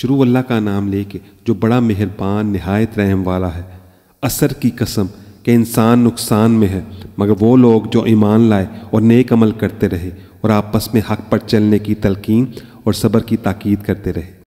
शुरू अल्लाह का नाम लेके जो बड़ा मेहरबान नहायत रहम वाला है असर की कसम के इंसान नुकसान में है मगर वो लोग जो ईमान लाए और नेक अमल करते रहे और आपस में हक पर चलने की तलकीन और सब्र की ताकीद करते रहे